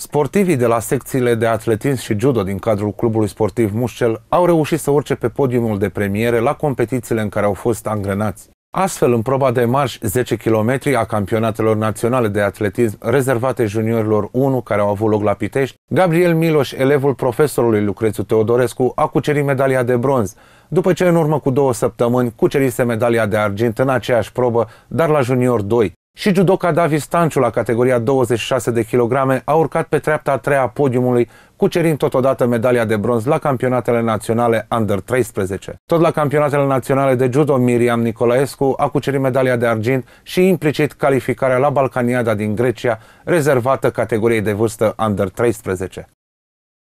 Sportivii de la secțiile de atletism și judo din cadrul clubului sportiv Mușcel au reușit să urce pe podiumul de premiere la competițiile în care au fost angrenați. Astfel, în proba de marș 10 km a campionatelor naționale de atletism rezervate juniorilor 1 care au avut loc la Pitești, Gabriel Miloș, elevul profesorului Lucrețiu Teodorescu, a cucerit medalia de bronz, după ce în urmă cu două săptămâni cucerise medalia de argint în aceeași probă, dar la junior 2. Și judoca David Stanciu la categoria 26 de kilograme a urcat pe treapta a treia podiumului, cucerind totodată medalia de bronz la campionatele naționale Under-13. Tot la campionatele naționale de judo, Miriam Nicolaescu a cucerit medalia de argint și implicit calificarea la Balcaniada din Grecia, rezervată categoriei de vârstă Under-13.